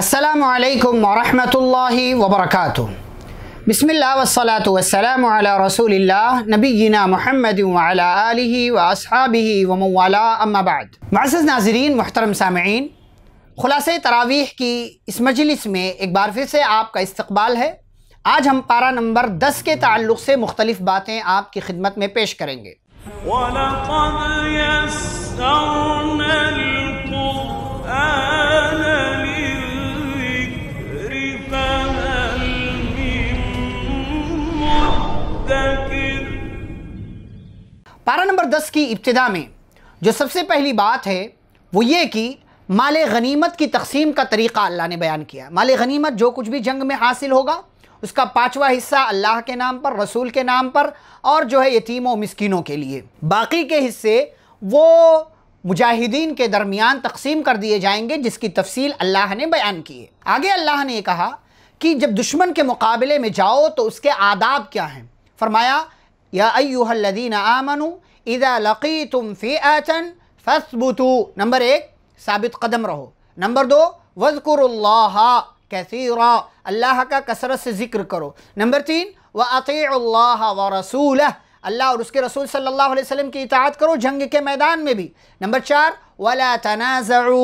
अस्सलाम वालेकुम वरहमतुल्लाहि वबरकातुह बिस्मिल्लाह वस्सलातु वस्सलाम अला रसूलिल्लाह नबीना मोहम्मद वाला आलिहि वअसहाबिहि व मवाला अम्मा बाद मुअज़्ज़ज़ नाज़रीन मोहतरम सामीन खुलासे तरावीह की इस मजलिस में एक बार फिर से आपका इस्तकबाल है आज हम पारा नंबर दस के ताल्लुक़ से मुख्तलिफ़ बातें आपकी खिदमत में पेश करेंगे ولقد يسرنا القرآن पारा नंबर दस की इब्तदा में जो सबसे पहली बात है वो ये कि माल गनीमत की तकसीम का तरीक़ा अल्लाह ने बयान किया माल गनीमत जो कुछ भी जंग में हासिल होगा उसका पाँचवा हिस्सा अल्लाह के नाम पर रसूल के नाम पर और जो है यतीमों मस्किनों के लिए बाकी के हिस्से वो मुजाहिदीन के दरमियान तकसीम कर दिए जाएंगे जिसकी तफसील अल्लाह ने बयान की है आगे अल्लाह ने कहा कि जब दुश्मन के मुकाबले में जाओ तो उसके आदाब क्या हैं فرمایا یا ایوہ الذین آمنوا اذا لقیتم فئتا فثبتوا نمبر ایک ثابت قدم رہو نمبر دو وذکر اللہ کثیرا اللہ کا کسرت سے ذکر کرو نمبر تین وَأَطِيعُ اللَّهَ وَرَسُولَهُ अल्लाह और उसके रसूल सल्लल्लाहु अलैहि वसल्लम की इतात करो जंग के मैदान में भी नंबर चार वला तनाज़ु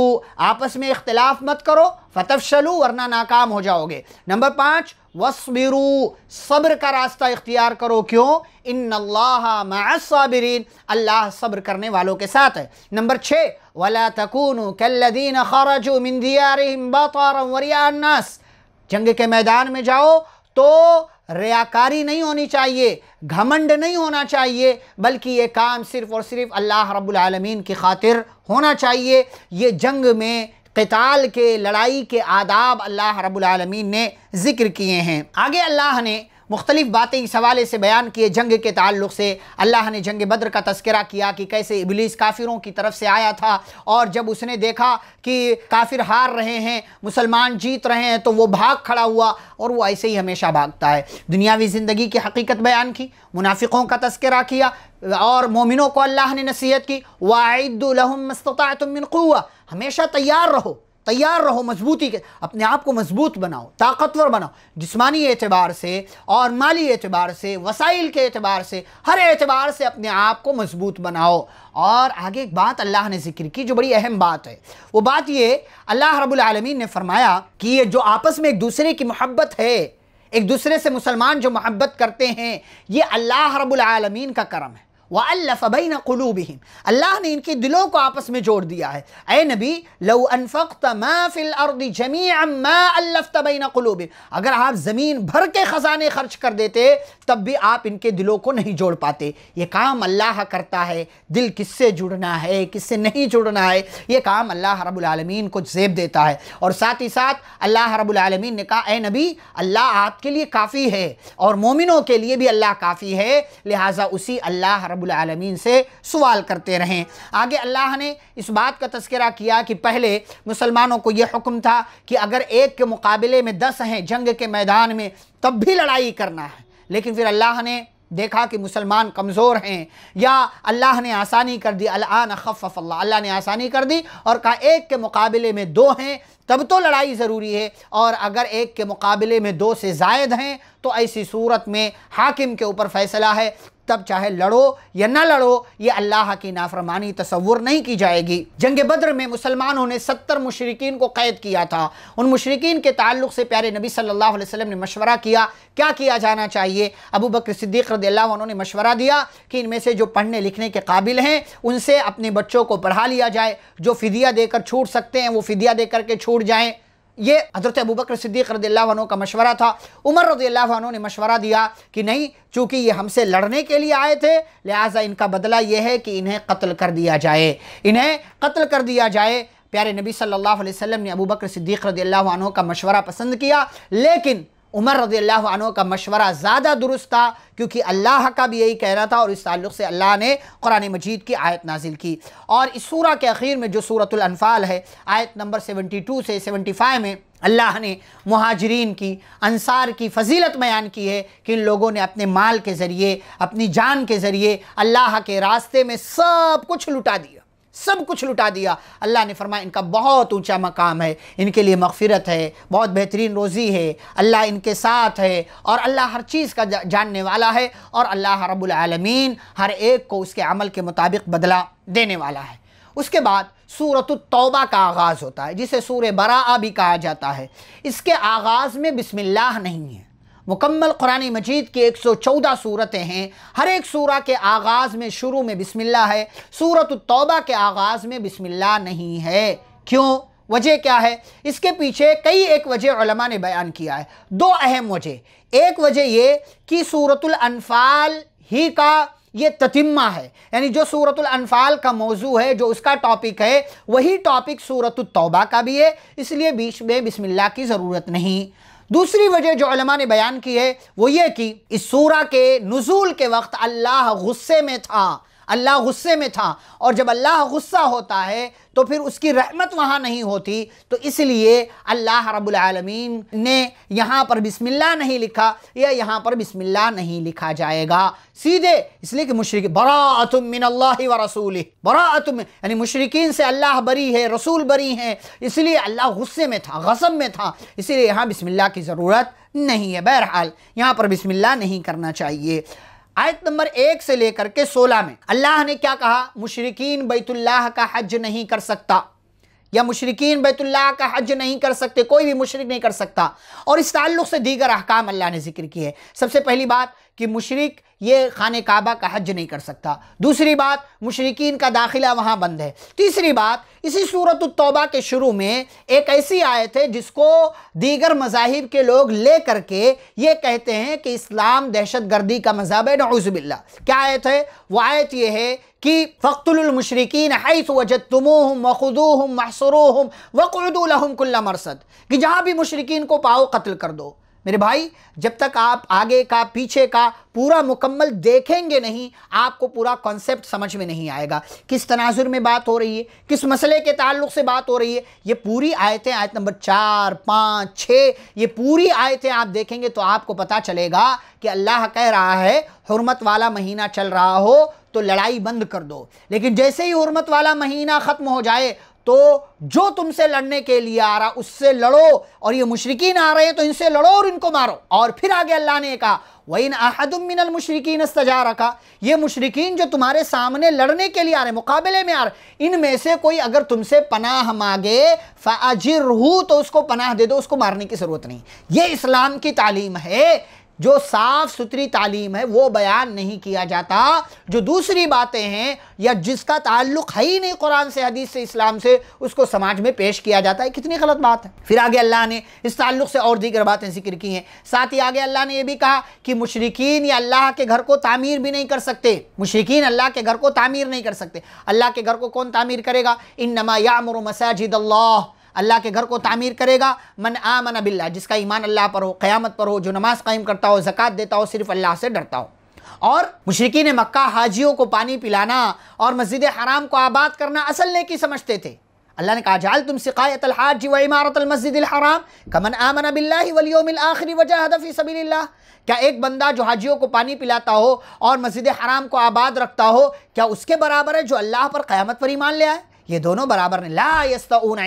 आपस में इख्तलाफ मत करो फतफशलू वरना नाकाम हो जाओगे नंबर पाँच वसबिरू सब्र का रास्ता इख्तियार करो क्यों इन मसाबरीन अल्लाह सब्र करने वालों के साथ है नंबर छः वला तकून कल्लदीन खरजु जंग के मैदान में जाओ तो रियाकारी नहीं होनी चाहिए घमंड नहीं होना चाहिए बल्कि ये काम सिर्फ़ और सिर्फ अल्लाह रब्बुल रबालमीन की खातिर होना चाहिए ये जंग में कताल के लड़ाई के आदाब अल्लाह रब्बुल रबालमीन ने ज़िक्र किए हैं आगे अल्लाह ने मुख्तलिफ़ बातें इस हवाले से बयान किए जंग के ताल्लुक से अल्लाह ने जंग बद्र का तस्करा किया कि कैसे इबलीस काफिरों की तरफ से आया था और जब उसने देखा कि काफिर हार रहे हैं मुसलमान जीत रहे हैं तो वो भाग खड़ा हुआ और वो ऐसे ही हमेशा भागता है दुनियावी ज़िंदगी की हकीकत बयान की मुनाफिकों का तस्करा किया और मोमिनों को अल्लाह ने नसीहत की वाहिदुलहमस्तमिनकुआ हमेशा तैयार रहो तैयार रहो मजबूती के अपने आप को मजबूत बनाओ ताकतवर बनाओ जिसमानी एतबार से और माली एतबार से वसाइल के एतबार से हर एतबार से अपने आप को मजबूत बनाओ और आगे एक बात अल्लाह ने जिक्र की जो बड़ी अहम बात है वो बात ये अल्लाह रब्बुल आलमीन ने फरमाया कि ये जो आपस में एक दूसरे की मोहब्बत है एक दूसरे से मुसलमान जो मोहब्बत करते हैं ये अल्लाह रब्बुल आलमीन का करम है वल्लफ़बैन कलूबहम अल्लाह ने इनके दिलों को आपस में जोड़ दिया है ए नबी लव अनफ़ महफिल अर्दी जमी अल्लफ़तबैन कलूब अगर आप ज़मीन भर के ख़जाने खर्च कर देते तब भी आप इनके दिलों को नहीं जोड़ पाते ये काम अल्लाह करता है दिल किससे जुड़ना है किससे नहीं जुड़ना है ये काम अल्लाह रबालमीन को जेब देता है और साथ ही साथ अल्लाह रबालमीन ने कहा ए नबी अल्लाह आपके लिए काफ़ी है और मोमिनों के लिए भी अल्लाह काफ़ी है लिहाजा उसी अल्लाह रबालमीन से सवाल करते रहें आगे अल्लाह ने इस बात का तस्करा किया कि पहले मुसलमानों को यह हुक्म था कि अगर एक के मुकाबले में दस हैं जंग के मैदान में तब भी लड़ाई करना है लेकिन फिर अल्लाह ने देखा कि मुसलमान कमज़ोर हैं या अल्लाह ने आसानी कर दी अलान खफ़ अल्लाह ने आसानी कर दी और कहा एक के मुकाबले में दो हैं तब तो लड़ाई ज़रूरी है और अगर एक के मुकाबले में दो से जायद हैं तो ऐसी सूरत में हाकिम के ऊपर फ़ैसला है तब चाहे लड़ो या ना लड़ो ये अल्लाह की नाफरमानी तस्वुर नहीं की जाएगी जंग बद्र में मुसलमानों ने सत्तर मुशरकिन को कैद किया था उन मुशरकिन के ताल्लुक से प्यारे नबी सल्लल्लाहु अलैहि वसल्लम ने मशवरा किया क्या किया जाना चाहिए अबू बकर सिद्दीक रदील्ला उन्होंने मशवरा दिया कि इनमें से जो पढ़ने लिखने के काबिल हैं उनसे अपने बच्चों को पढ़ा लिया जाए जो फ़िदिया देकर छूट सकते हैं वो फ़िदिया दे करके छूट जाएँ ये हज़रत अबू बकर सिद्दीक रदील्ला का मशवरा था उमर रदील्ला ने मशवरा दिया कि नहीं चूँकि ये हमसे लड़ने के लिए आए थे लिहाजा इनका बदला ये है कि इन्हें कत्ल कर दिया जाए इन्हें कत्ल कर दिया जाए प्यारे नबी सल्लल्लाहु अलैहि वसल्लम ने अबू बकर सिद्दीक रदील्ला का मशवरा पसंद किया लेकिन उमर रज़ी अल्लाह आनों का मशवरा ज़्यादा दुरुस्त था क्योंकि अल्लाह का भी यही कहना था और इस तल्लु से अल्लाह ने कुरान मजीद की आयत नाजिल की और इस सूर के अखीर में जो सूरतुल्फाल है आयत नंबर सेवेंटी टू से सेवेंटी फाइव में अल्लाह ने महाजरीन की अंसार की फजीलत बयान की है कि इन लोगों ने अपने माल के ज़रिए अपनी जान के ज़रिए अल्लाह के रास्ते में सब कुछ लुटा दिया सब कुछ लुटा दिया अल्लाह ने फरमाया इनका बहुत ऊंचा मकाम है इनके लिए मगफिरत है बहुत बेहतरीन रोज़ी है अल्लाह इनके साथ है और अल्लाह हर चीज़ का जानने वाला है और अल्लाह रबालमीन हर एक को उसके अमल के मुताबिक बदला देने वाला है उसके बाद सूरत तौबा का आगाज़ होता है जिसे सूर बरा भी कहा जाता है इसके आगाज़ में बिसमिल्लाह नहीं है मुकम्मल कुरानी मजीद की 114 सूरतें हैं हर एक सूरा के आगाज़ में शुरू में बिसमिल्ला है सूरत तौबा के आगाज़ में बिसमिल्ला नहीं है क्यों वजह क्या है इसके पीछे कई एक वजह ने बयान किया है दो अहम वजह एक वजह ये कि सूरत अनफाल ही का ये ततिम्मा है यानी जो सूरत अनफाल का मौजू है जो उसका टॉपिक है वही टॉपिक सूरत तौबा का भी है इसलिए बीच में बिस्मिल्लाह की ज़रूरत नहीं दूसरी वजह जो अलमा ने बयान की है वो ये कि इस सूरा के नज़ूल के वक्त अल्लाह गुस्से में था अल्लाह गुस्से में था और जब अल्लाह गुस्सा होता है तो फिर उसकी रहमत वहाँ नहीं होती तो इसलिए अल्लाह रबालमीन ने यहाँ पर बिस्मिल्लाह नहीं लिखा या यहाँ पर बिस्मिल्लाह नहीं लिखा जाएगा सीधे इसलिए कि मुशरक अल्लाह व रसूल बरातम यानी मुशरकिन से अल्लाह बरी है रसूल बरी हैं इसलिए अल्लाह गुस्से में था गसम में था इसीलिए यहाँ बिसमिल्ला की ज़रूरत नहीं है बहरहाल यहाँ पर बिसमिल्ला नहीं करना चाहिए आयत नंबर एक से लेकर के सोलह में अल्लाह ने क्या कहा मुशरकिन बैतुल्लाह का हज नहीं कर सकता या मुशरकिन बैतुल्लाह का हज नहीं कर सकते कोई भी मुशरक नहीं कर सकता और इस ताल्लुक से दीगर अहकाम अल्लाह ने जिक्र किए है सबसे पहली बात कि मुशरक ये खान काबा का हज नहीं कर सकता दूसरी बात मुशरकिन का दाखिला वहाँ बंद है तीसरी बात इसी सूरत तौबा के शुरू में एक ऐसी आयत है जिसको दीगर मजाहिब के लोग ले करके ये कहते हैं कि इस्लाम दहशत गर्दी का मजहब है नौज़बिल्ला क्या आयत है वह आयत यह है कि फ़क्तुलमशरकिन हैस वजत मखदो हम महसरो हम कुल्ला मरसद कि जहाँ भी मशरकिन को पाओ कत्ल कर दो मेरे भाई जब तक आप आगे का पीछे का पूरा मुकम्मल देखेंगे नहीं आपको पूरा कॉन्सेप्ट समझ में नहीं आएगा किस तनाजुर में बात हो रही है किस मसले के ताल्लुक से बात हो रही है ये पूरी आयतें आयत नंबर चार पाँच छः ये पूरी आयतें आप देखेंगे तो आपको पता चलेगा कि अल्लाह कह रहा है हरमत वाला महीना चल रहा हो तो लड़ाई बंद कर दो लेकिन जैसे ही हरमत वाला महीना ख़त्म हो जाए तो जो तुमसे लड़ने के लिए आ रहा उससे लड़ो और ये मुशरकिन आ रहे हैं तो इनसे लड़ो और इनको मारो और फिर आगे अल्लाह ने कहा वही अहदमिनल मुशरकिन सजा रखा ये मुशरकिन जो तुम्हारे सामने लड़ने के लिए आ रहे मुकाबले में आ रहे इनमें से कोई अगर तुमसे पनाह मांगे फ़ाजिर तो उसको पनाह दे दो उसको मारने की ज़रूरत नहीं ये इस्लाम की तालीम है जो साफ सुथरी तालीम है वो बयान नहीं किया जाता जो दूसरी बातें हैं या जिसका ताल्लुक है ही नहीं कुरान से हदीस से इस्लाम से उसको समाज में पेश किया जाता है कितनी गलत बात है फिर आगे अल्लाह ने इस ताल्लुक से और दीगर बातें जिक्र की हैं साथ ही आगे अल्लाह ने यह भी कहा कि मुशरकिन या अल्लाह के घर को तामीर भी नहीं कर सकते मुशरकिन अल्लाह के घर को तामीर नहीं कर सकते अल्लाह के घर को कौन तामीर करेगा इन नमा या मसाजिद अल्लाह अल्लाह के घर को तामीर करेगा मन आमन बिल्ला जिसका ईमान अल्लाह पर हो क़यामत पर हो जो नमाज कायम करता हो ज़क़़त देता हो सिर्फ अल्लाह से डरता हो और ने मक्का हाजियों को पानी पिलाना और मस्जिद हराम को आबाद करना असल की समझते थे अल्लाह ने कहा जाल तुम शिकायत हाज व इमारत मस्जिद हराम कमन आमना बिल्ला वलियोमिल आखिरी वजह हदफ़ी सबी क्या एक बंदा जो हाजियों को पानी पिलाता हो और मस्जिद हराम को आबाद रखता हो क्या उसके बराबर है जो अल्लाह पर क़्यामत पर ईमान ले आए ये दोनों बराबर नहीं ला यस्ताऊन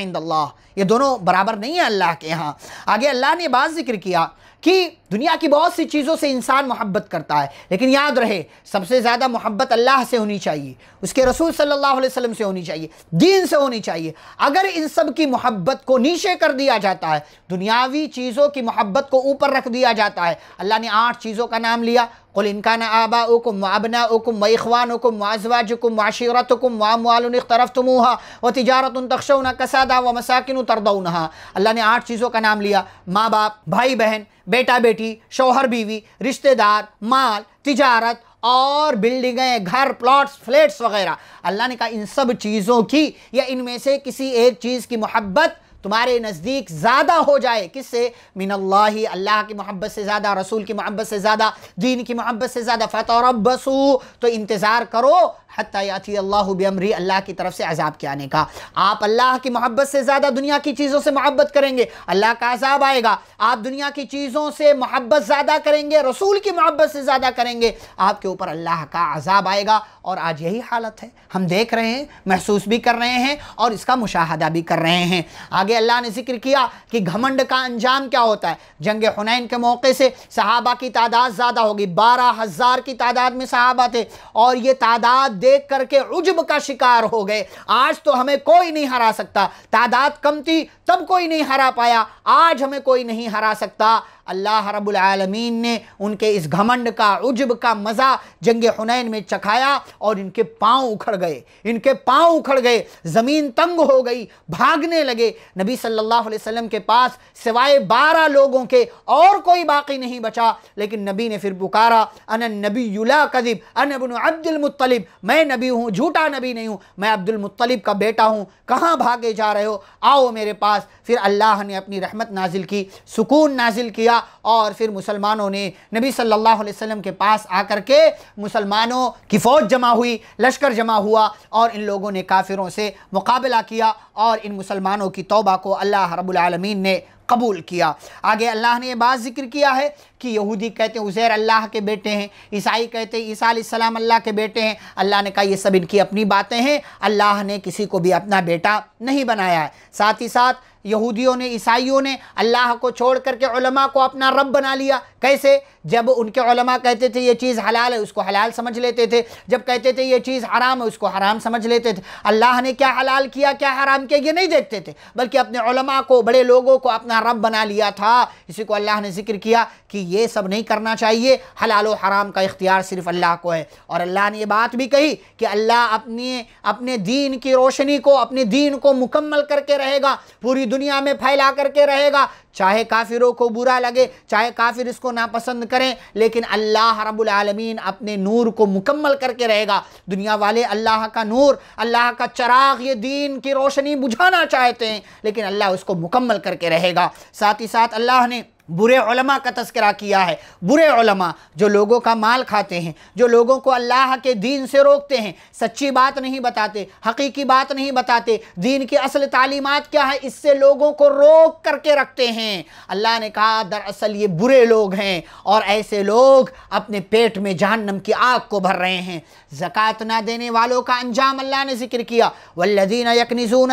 ये दोनों बराबर नहीं है अल्लाह के यहाँ आगे अल्लाह ने बात जिक्र किया कि दुनिया की बहुत सी चीज़ों से इंसान मोहब्बत करता है लेकिन याद रहे सबसे ज़्यादा मोहब्बत अल्लाह से होनी चाहिए उसके रसूल सल्लल्लाहु अलैहि वसल्लम से होनी चाहिए दीन से होनी चाहिए अगर इन सब की मोहब्बत को नीचे कर दिया जाता है दुनियावी चीज़ों की मोहब्बत को ऊपर रख दिया जाता है अल्लाह ने आठ चीज़ों का नाम लिया कुल इनका ना आबा उकुम वाबना उकुम वईवान उकुम वाजवाजुकुम वाशीरत उकुम वामवालन तरफ तुमूहा व तजारत तख्शौना कसादा व मसाकिन तरदा अल्लाह ने आठ चीज़ों का नाम लिया माँ बाप भाई बहन बेटा बेटी बेटी शोहर बीवी रिश्तेदार माल तिजारत और बिल्डिंगें घर प्लॉट्स फ्लैट्स वगैरह अल्लाह ने कहा इन सब चीज़ों की या इनमें से किसी एक चीज़ की मोहब्बत तुम्हारे नज़दीक ज़्यादा हो जाए किससे मिनल्ला अल्लाह की मोहब्बत से ज़्यादा रसूल की मोहब्बत से ज़्यादा दीन की मोहब्बत से ज़्यादा फ़तरबसू तो इंतज़ार करो हती अल्लाह बमरी अल्लाह की तरफ से अजाब के आने का आप अल्लाह की मोहब्बत से ज़्यादा दुनिया की चीज़ों से मोहब्बत करेंगे अल्लाह का अजाब आएगा आप दुनिया की चीज़ों से मोहब्बत ज़्यादा करेंगे रसूल की मोहब्बत से ज़्यादा करेंगे आपके ऊपर अल्लाह का अजाब आएगा और आज यही हालत है हम देख रहे हैं महसूस भी कर रहे हैं और इसका मुशाहदा भी कर रहे हैं आगे आगे अल्लाह ने जिक्र किया कि घमंड का अंजाम क्या होता है जंग हुनैन के मौके से सहाबा की तादाद ज़्यादा होगी बारह हज़ार की तादाद में सहाबा थे और ये तादाद देख करके उजब का शिकार हो गए आज तो हमें कोई नहीं हरा सकता तादाद कम थी तब कोई नहीं हरा पाया आज हमें कोई नहीं हरा सकता अल्लाह रब्बुल आलमीन ने उनके इस घमंड का उजब का मज़ा जंग हुनैन में चखाया और इनके पाँव उखड़ गए इनके पाँव उखड़ गए ज़मीन तंग हो गई भागने लगे नबी सल्लल्लाहु अलैहि वसल्लम के पास सिवाय बारह लोगों के और कोई बाकी नहीं बचा लेकिन नबी ने फिर पुकारा अन नबी युला कदीब अन अबन अब्दुलमतलब मैं नबी हूँ झूठा नबी नहीं हूँ मैं अब्दुलमतलब का बेटा हूँ कहाँ भागे जा रहे हो आओ मेरे पास फिर अल्लाह ने अपनी रहमत नाजिल की सुकून नाजिल किया और फिर मुसलमानों ने नबी सल्लल्लाहु अलैहि वसल्लम के पास आकर के मुसलमानों की फ़ौज जमा हुई लश्कर जमा हुआ और इन लोगों ने काफिरों से मुकाबला किया और इन मुसलमानों की तौबा को अल्लाह रब्बुल रबालमीन ने कबूल किया आगे अल्लाह ने यह बात जिक्र किया है कि यहूदी कहते हैं उज़ैर अल्लाह के बेटे हैं ईसाई कहते हैं ईसा सलाम अल्लाह के बेटे हैं अल्लाह ने कहा ये सब इनकी अपनी बातें हैं अल्लाह ने किसी को भी अपना बेटा नहीं बनाया है साथ ही साथ यहूदियों ने ईसाइयों ने अल्लाह को छोड़ करके उलमा को अपना रब बना लिया कैसे जब उनके उलमा कहते थे ये चीज़ हलाल है उसको हलाल समझ लेते थे जब कहते थे ये चीज़ हराम है उसको हराम समझ लेते थे अल्लाह ने क्या हलाल किया क्या हराम किया ये नहीं देखते थे बल्कि अपने उलमा को बड़े लोगों को अपना रब बना लिया था इसी को अल्लाह ने जिक्र किया कि ये सब नहीं करना चाहिए हलाल व हराम का इख्तियार सिर्फ अल्लाह को है और अल्लाह ने ये बात भी कही कि अल्लाह अपने अपने दीन की रोशनी को अपने दीन को मुकम्मल करके रहेगा पूरी दुनिया में फैला करके रहेगा चाहे काफिरों को बुरा लगे चाहे काफिर इसको नापसंद करें लेकिन अल्लाह रब्बुल आलमीन अपने नूर को मुकम्मल करके रहेगा दुनिया वाले अल्लाह का नूर अल्लाह का चराग ये दीन की रोशनी बुझाना चाहते हैं लेकिन अल्लाह उसको मुकम्मल करके रहेगा साथ ही साथ अल्लाह ने बुरे उलमा का तस्करा किया है बुरे उलमा जो लोगों का माल खाते हैं जो लोगों को अल्लाह के दीन से रोकते हैं सच्ची बात नहीं बताते हकीकी बात नहीं बताते दीन की असल तालीमत क्या है इससे लोगों को रोक करके रखते हैं अल्लाह ने कहा दरअसल ये बुरे लोग हैं और ऐसे लोग अपने पेट में जहन्नम की आग को भर रहे हैं ज़क़़त ना देने वालों का अंजाम अल्लाह ने जिक्र किया वल्लदीन यकनिजून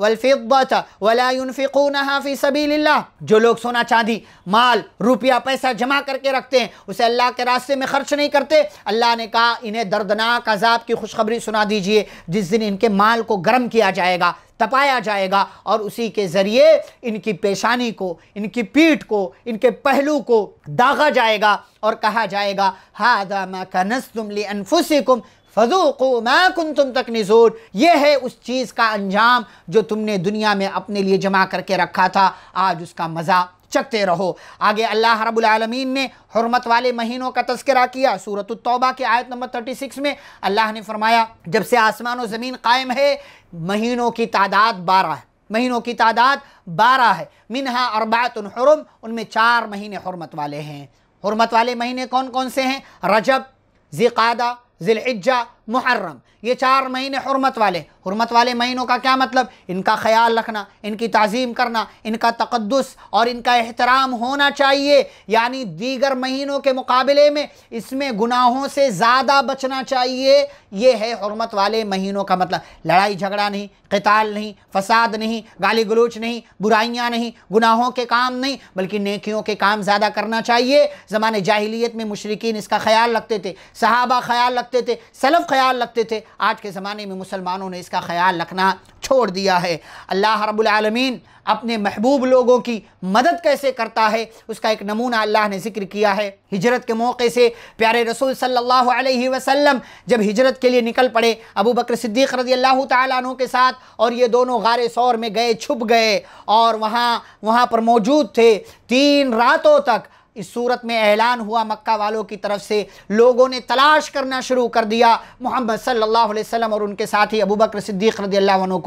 वलफ़िबत वलाफिकून सबील जो लोग सोना चाहते चांदी माल रुपया पैसा जमा करके रखते हैं उसे अल्लाह के रास्ते में खर्च नहीं करते अल्लाह ने कहा इन्हें दर्दनाक अजाब की खुशखबरी सुना दीजिए जिस दिन इनके माल को गर्म किया जाएगा तपाया जाएगा और उसी के ज़रिए इनकी पेशानी को इनकी पीठ को इनके पहलू को दागा जाएगा और कहा जाएगा हादा मा कनस ली अनफुसिकुम फजूको मैं कुन तुम तक निजोर यह है उस चीज़ का अंजाम जो तुमने दुनिया में अपने लिए जमा करके रखा था आज उसका मज़ा चकते रहो आगे अल्लाह रबालमीन ने हरमत वाले महीनों का तस्करा किया सूरत तौबा के आयत नंबर थर्टी सिक्स में अल्लाह ने फरमाया जब से आसमान और ज़मीन कायम है महीनों की तादाद बारह है महीनों की तादाद बारह है मिनहा अरबातुन हरम उनमें चार महीने हरमत वाले हैं हरमत वाले महीने कौन कौन से हैं रजब ज़िकादा ज़िलहिज्जा मुहर्रम ये चार महीने हरमत वाले हरमत वाले महीनों का क्या मतलब इनका ख्याल रखना इनकी तज़ीम करना इनका तकदस और इनका एहतराम होना चाहिए यानी दीगर महीनों के मुकाबले में इसमें गुनाहों से ज़्यादा बचना चाहिए ये है हरमत वाले महीनों का मतलब लड़ाई झगड़ा नहीं कताल नहीं फसाद नहीं गाली गलोच नहीं बुराइयाँ नहीं गुनाहों के काम नहीं बल्कि नेकियों के काम ज़्यादा करना चाहिए ज़माने जाहिलियत में मशरकिन इसका ख्याल रखते थे सहाबा ख्याल रखते थे सलफ़ ख्याल रखते थे आज के ज़माने में मुसलमानों ने इसका ख्याल रखना छोड़ दिया है अल्लाह रबालमीन अपने महबूब लोगों की मदद कैसे करता है उसका एक नमूना अल्लाह ने जिक्र किया है हिजरत के मौके से प्यारे रसूल सल्लल्लाहु अलैहि वसल्लम जब हिजरत के लिए निकल पड़े अबू बकर सिद्दीक़ रजी अल्लाह तु के साथ और ये दोनों गारे सौर में गए छुप गए और वहाँ वहाँ पर मौजूद थे तीन रातों तक इस सूरत में ऐलान हुआ मक्का वालों की तरफ से लोगों ने तलाश करना शुरू कर दिया मोहम्मद सल्लल्लाहु अलैहि वसल्लम और उनके साथी अबू बकर सिद्दीक रदी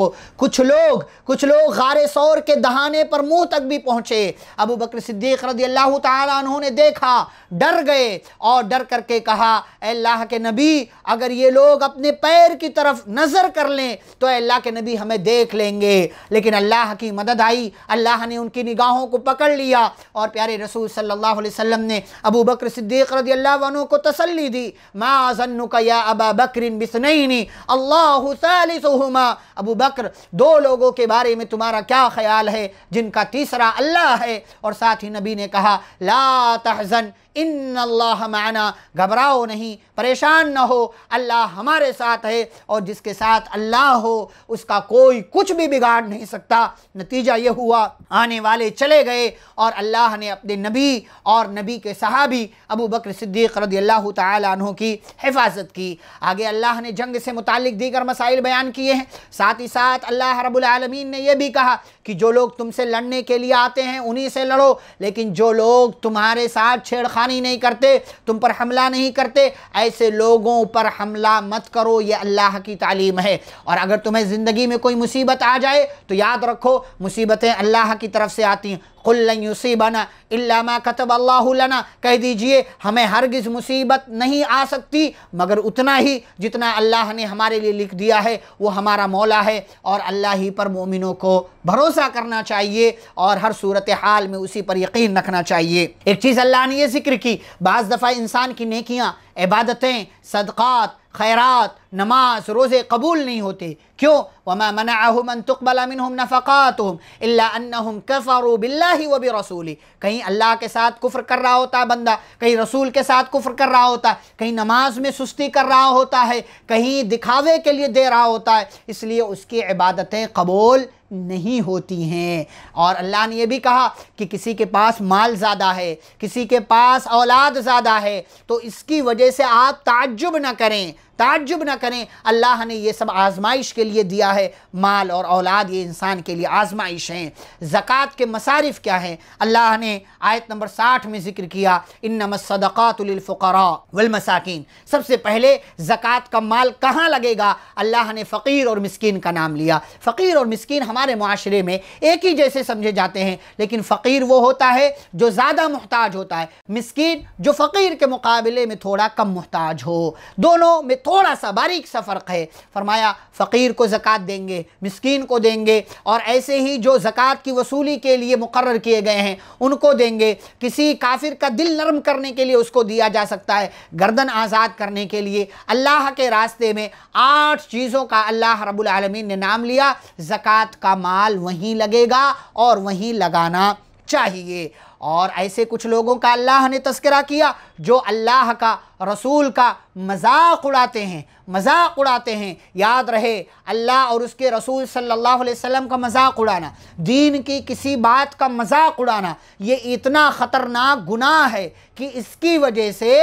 को कुछ लोग कुछ लोग गार सौर के दहाने पर मुंह तक भी पहुँचे अबू बकर सिद्दीक रदी अल्लाह ने देखा डर गए और डर करके कहा अल्लाह के नबी अगर ये लोग अपने पैर की तरफ नज़र कर लें तो अल्लाह के नबी हमें देख लेंगे लेकिन अल्लाह की मदद आई अल्लाह ने उनकी निगाहों को पकड़ लिया और प्यारे रसूल सल्ला वसल्लम ने अबू बकर सिद्दीक रदी अल्लाह को तसली दी माजनुका या अबा बकरिन बिसनैनी अल्लाह सालिसहुमा अबू बकर दो लोगों के बारे में तुम्हारा क्या ख्याल है जिनका तीसरा अल्लाह है और साथ ही नबी ने कहा ला तहज़न इन अल्लाह माना घबराओ नहीं परेशान न हो अल्लाह हमारे साथ है और जिसके साथ अल्लाह हो उसका कोई कुछ भी बिगाड़ नहीं सकता नतीजा ये हुआ आने वाले चले गए और अल्लाह ने अपने नबी और नबी के सहाबी अबू बकर सिद्दीक़ रदी अल्लाह तहों की हिफाजत की आगे अल्लाह ने जंग से मुतक दीगर मसाइल बयान किए हैं साथ ही साथ अल्लाह रबालमीन ने यह भी कहा कि जो लोग तुमसे लड़ने के लिए आते हैं उन्हीं से लड़ो लेकिन जो लोग तुम्हारे साथ छेड़खानी नहीं करते तुम पर हमला नहीं करते ऐसे लोगों पर हमला मत करो ये अल्लाह की तालीम है और अगर तुम्हें ज़िंदगी में कोई मुसीबत आ जाए तो याद रखो मुसीबतें अल्लाह की तरफ से आती हैं कुल्लूसीबाना इल्लामा कतब अल्लाहना कह दीजिए हमें हरगिज़ मुसीबत नहीं आ सकती मगर उतना ही जितना अल्लाह ने हमारे लिए लिख दिया है वो हमारा मौला है और अल्लाह ही पर मोमिनों को भरोसा करना चाहिए और हर सूरत हाल में उसी पर यकीन रखना चाहिए एक चीज़ अल्लाह ने यह जिक्र की बज़ दफ़ा इंसान की नेकियाँ इबादतें सदक़ात खैरात नमाज रोज़े कबूल नहीं होते क्यों वमा मनाहमन तकबलामिन नफ़ात हम कफ़ारू बिल्ला व भी रसूली कहीं अल्लाह के साथ कुफ्र कर रहा होता है बंदा कहीं रसूल के साथ कुफ्र कर रहा होता है कहीं नमाज में सुस्ती कर रहा होता है कहीं दिखावे के लिए दे रहा होता है इसलिए उसकी इबादतें कबूल नहीं होती हैं और अल्लाह ने यह भी कहा कि किसी के पास माल ज़्यादा है किसी के पास औलाद ज़्यादा है तो इसकी वजह से आप ताज्जुब ना करें ताज्जुब ना करें अल्लाह ने यह सब आजमाइश के लिए दिया है माल और औलाद ये इंसान के लिए आजमाइश हैं ज़क़़त के मसारफ़ क्या हैं अल्लाह ने आयत नंबर साठ में ज़िक्र किया इन नमसदातफ़रा वलमसाकिन सबसे पहले ज़क़़त का माल कहाँ लगेगा अल्लाह ने फ़कीर और मिसकिन का नाम लिया फ़कीर और मिसकिन हमारे माशरे में एक ही जैसे समझे जाते हैं लेकिन फ़कीर वो होता है जो ज़्यादा मुहताज होता है मिसकिन जो फ़कीर के मुकाबले में थोड़ा कम मुहताज हो दोनों में थोड़ा सा बारीक सा फ़र्क है फरमाया फ़कीर को ज़क़़त देंगे मस्किन को देंगे और ऐसे ही जो ज़क़़त की वसूली के लिए मुकर किए गए हैं उनको देंगे किसी काफिर का दिल नरम करने के लिए उसको दिया जा सकता है गर्दन आज़ाद करने के लिए अल्लाह के रास्ते में आठ चीज़ों का अल्लाह रबालमीन ने नाम लिया ज़क़़त का माल वहीं लगेगा और वहीं लगाना चाहिए और ऐसे कुछ लोगों का अल्लाह ने तस्करा किया जो अल्लाह का रसूल का मजाक उड़ाते हैं मजाक उड़ाते हैं याद रहे अल्लाह और उसके रसूल सल्लल्लाहु अलैहि वसल्लम का मजाक उड़ाना दीन की किसी बात का मजाक उड़ाना ये इतना ख़तरनाक गुनाह है कि इसकी वजह से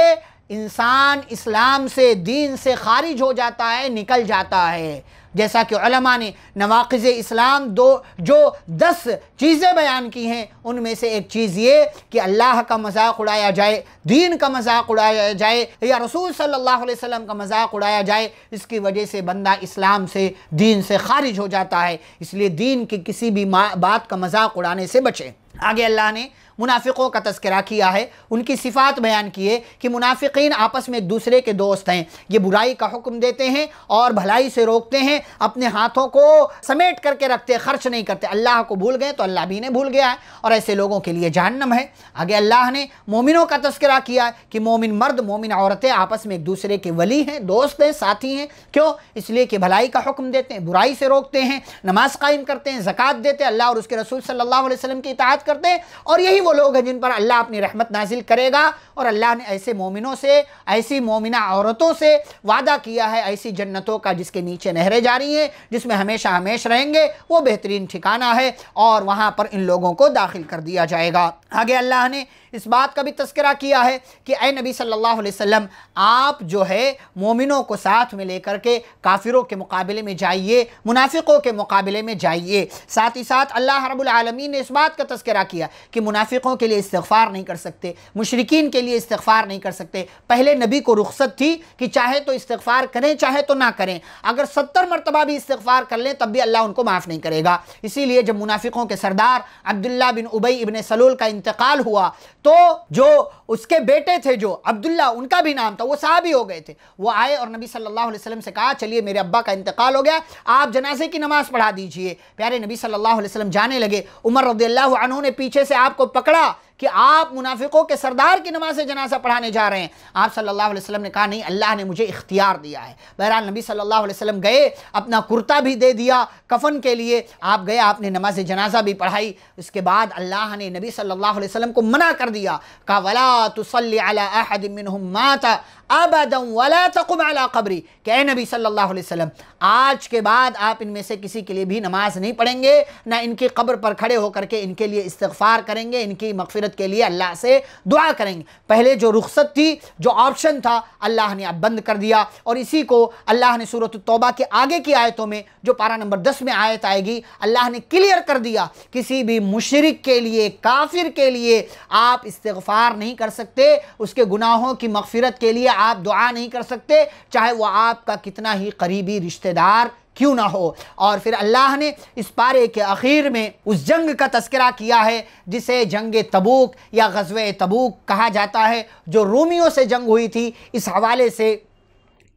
इंसान इस्लाम से दीन से खारिज हो जाता है निकल जाता है जैसा कि उलमा ने नवाकज़ इस्लाम दो जो दस चीज़ें बयान की हैं उनमें से एक चीज़ ये कि अल्लाह का मजाक उड़ाया जाए दीन का मजाक उड़ाया जाए या रसूल सल्लल्लाहु अलैहि वसल्लम का मजाक उड़ाया जाए इसकी वजह से बंदा इस्लाम से दीन से खारिज हो जाता है इसलिए दीन की किसी भी बात का मजाक उड़ाने से बचें आगे अल्लाह ने मुनाफिकों का तस्करा किया है उनकी सिफात बयान किए कि मुनाफिकीन आपस में एक दूसरे के दोस्त हैं ये बुराई का हुक्म देते हैं और भलाई से रोकते हैं अपने हाथों को समेट करके रखते हैं खर्च नहीं करते अल्लाह को भूल गए तो अल्लाह भी इन्हें भूल गया है और ऐसे लोगों के लिए जहन्नम है आगे अल्लाह ने मोमिनों का तस्करा किया है कि मोमिन मर्द मोमिन औरतें आपस में एक दूसरे के वली हैं दोस्त हैं साथी हैं क्यों इसलिए कि भलाई का हुक्म देते हैं बुराई से रोकते हैं नमाज कायम करते हैं ज़क़़त देते हैं अल्लाह और उसके रसूल सल्लल्लाहु अलैहि वसल्लम की इतात करते हैं और यही वो वो लोग हैं जिन पर अल्लाह अपनी रहमत नाजिल करेगा और अल्लाह ने ऐसे मोमिनों से ऐसी मोमिना औरतों से वादा किया है ऐसी जन्नतों का जिसके नीचे नहरें जा रही हैं जिसमें हमेशा हमेश रहेंगे वो बेहतरीन ठिकाना है और वहाँ पर इन लोगों को दाखिल कर दिया जाएगा आगे अल्लाह ने इस बात का भी तस्करा किया है कि ए नबी सल्लल्लाहु अलैहि वसल्लम आप जो है मोमिनों को साथ में लेकर के काफिरों के मुकाबले में जाइए मुनाफिकों के मुकाबले में जाइए साथ ही साथ अल्लाह रब्बुल आलमीन ने इस बात का तस्करा किया कि मुनाफिक मुशरक़ों के लिए इस्तफ़ार नहीं कर सकते मुशरकिन के लिए इस्तफ़ार नहीं कर सकते पहले नबी को रुख्सत थी कि चाहे तो इस्तफ़ार करें चाहे तो ना करें अगर सत्तर मरतबा भी इस्तफ़ार कर लें तब भी अल्लाह उनको माफ़ नहीं करेगा इसीलिए जब मुनाफिकों के सरदार अब्दुल्ला बिन उबई इबन सलूल का इंतकाल हुआ तो जो उसके बेटे थे जो अब्दुल्ला उनका भी नाम था वो साहबी हो गए थे वो आए और नबी सल्लल्लाहु अलैहि वसल्लम से कहा चलिए मेरे अब्बा का इंतकाल हो गया आप जनाजे की नमाज़ पढ़ा दीजिए प्यारे नबी सल्लल्लाहु अलैहि वसल्लम जाने लगे उमर रद्ल्ला ने पीछे से आपको पकड़ा कि आप मुनाफिकों के सरदार की नमाज जनाजा पढ़ाने जा रहे हैं आप सल्लल्लाहु अलैहि वसल्लम ने कहा नहीं अल्लाह ने मुझे इख्तियार दिया है बहरहाल नबी सल्लल्लाहु अलैहि वसल्लम गए अपना कुर्ता भी दे दिया कफन के लिए आप गए आपने नमाज जनाजा भी पढ़ाई उसके बाद अल्लाह ने नबी सल्लल्लाहु अलैहि वसल्लम को मना कर दिया का वला तुसल्ली अला अहद मिनहुम माता अबदम वला तकुम अला कब्री कह नबी सल्लल्लाहु अलैहि वसल्लम आज के बाद आप इनमें से किसी के लिए भी नमाज नहीं पढ़ेंगे ना इनकी कब्र पर खड़े होकर के इनके लिए इस्तफ़ार करेंगे इनकी मगफिरत मदद के लिए अल्लाह से दुआ करेंगे पहले जो रुख्सत थी जो ऑप्शन था अल्लाह ने अब बंद कर दिया और इसी को अल्लाह ने सूरत तोबा के आगे की आयतों में जो पारा नंबर दस में आयत आएगी अल्लाह ने क्लियर कर दिया किसी भी मुशरक के लिए काफिर के लिए आप इस्तफ़ार नहीं कर सकते उसके गुनाहों की मफफरत के लिए आप दुआ नहीं कर सकते चाहे वह आपका कितना ही करीबी रिश्तेदार क्यों ना हो और फिर अल्लाह ने इस पारे के आखिर में उस जंग का तस्करा किया है जिसे जंग तबूक या गजव तबूक कहा जाता है जो रोमियों से जंग हुई थी इस हवाले से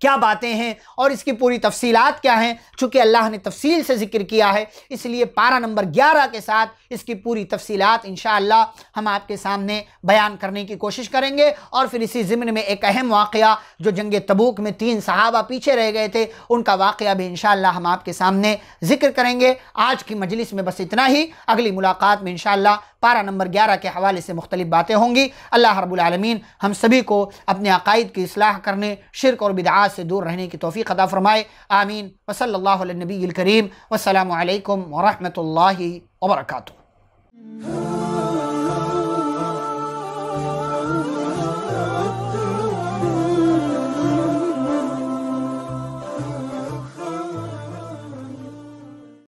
क्या बातें हैं और इसकी पूरी तफसीलात क्या हैं चूँकि अल्लाह ने तफसील से जिक्र किया है इसलिए पारा नंबर ग्यारह के साथ इसकी पूरी तफसीलात इन हम आपके सामने बयान करने की कोशिश करेंगे और फिर इसी ज़िमन में एक अहम वाक़ा जो जंग तबूक में तीन सहाबा पीछे रह गए थे उनका वाक़ भी इन हम आपके सामने जिक्र करेंगे आज की मजलिस में बस इतना ही अगली मुलाकात में इन पारा नंबर ग्यारह के हवाले से मुख्तलिफ बातें होंगी अल्लाह रबालमीन हम सभी को अपने अकायद की असलाह करने शिरक और बिदात गुनाह से दूर रहने की तोफ़ी अदा फ़रमाए आमीन वसल्ला नबी करीम वसलम वरहमल वर्का